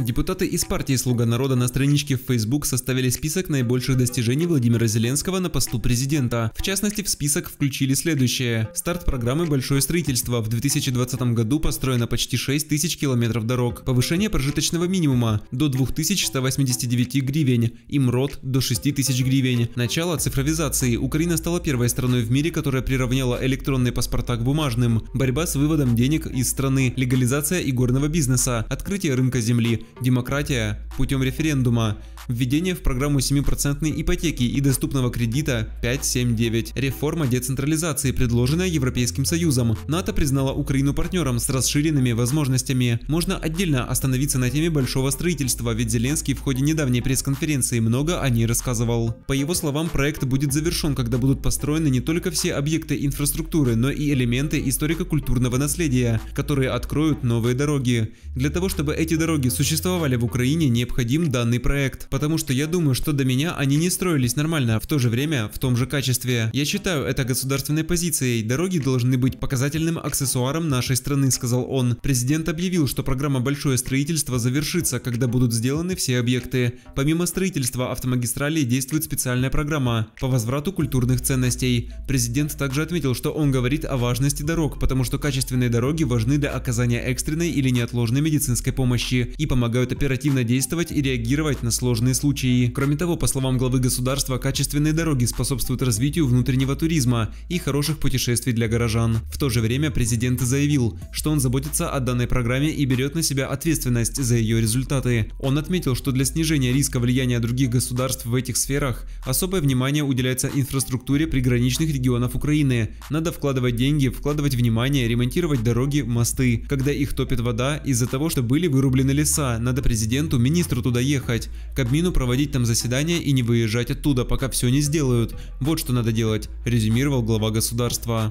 Депутаты из партии «Слуга народа» на страничке в Facebook составили список наибольших достижений Владимира Зеленского на посту президента. В частности, в список включили следующее. Старт программы «Большое строительство». В 2020 году построено почти 6 тысяч километров дорог. Повышение прожиточного минимума до 2189 гривен. ИМРОД до 6000 гривен. Начало цифровизации. Украина стала первой страной в мире, которая приравняла электронные паспорта к бумажным. Борьба с выводом денег из страны. Легализация игорного бизнеса. Открытие рынка земли демократия путем референдума, введение в программу 7% ипотеки и доступного кредита 5.7.9, реформа децентрализации, предложенная Европейским Союзом. НАТО признала Украину партнером с расширенными возможностями. Можно отдельно остановиться на теме большого строительства, ведь Зеленский в ходе недавней пресс-конференции много о ней рассказывал. По его словам, проект будет завершен, когда будут построены не только все объекты инфраструктуры, но и элементы историко-культурного наследия, которые откроют новые дороги. Для того, чтобы эти дороги существовали в Украине, не необходим данный проект, потому что я думаю, что до меня они не строились нормально, в то же время в том же качестве. Я считаю это государственной позицией, дороги должны быть показательным аксессуаром нашей страны, сказал он. Президент объявил, что программа «Большое строительство» завершится, когда будут сделаны все объекты. Помимо строительства автомагистралей действует специальная программа по возврату культурных ценностей. Президент также отметил, что он говорит о важности дорог, потому что качественные дороги важны для оказания экстренной или неотложной медицинской помощи и помогают оперативно действовать действовать и реагировать на сложные случаи. Кроме того, по словам главы государства, качественные дороги способствуют развитию внутреннего туризма и хороших путешествий для горожан. В то же время президент заявил, что он заботится о данной программе и берет на себя ответственность за ее результаты. Он отметил, что для снижения риска влияния других государств в этих сферах особое внимание уделяется инфраструктуре приграничных регионов Украины. Надо вкладывать деньги, вкладывать внимание, ремонтировать дороги, мосты. Когда их топит вода из-за того, что были вырублены леса, надо президенту, министру министру туда ехать, к обмину проводить там заседания и не выезжать оттуда, пока все не сделают. Вот что надо делать, резюмировал глава государства.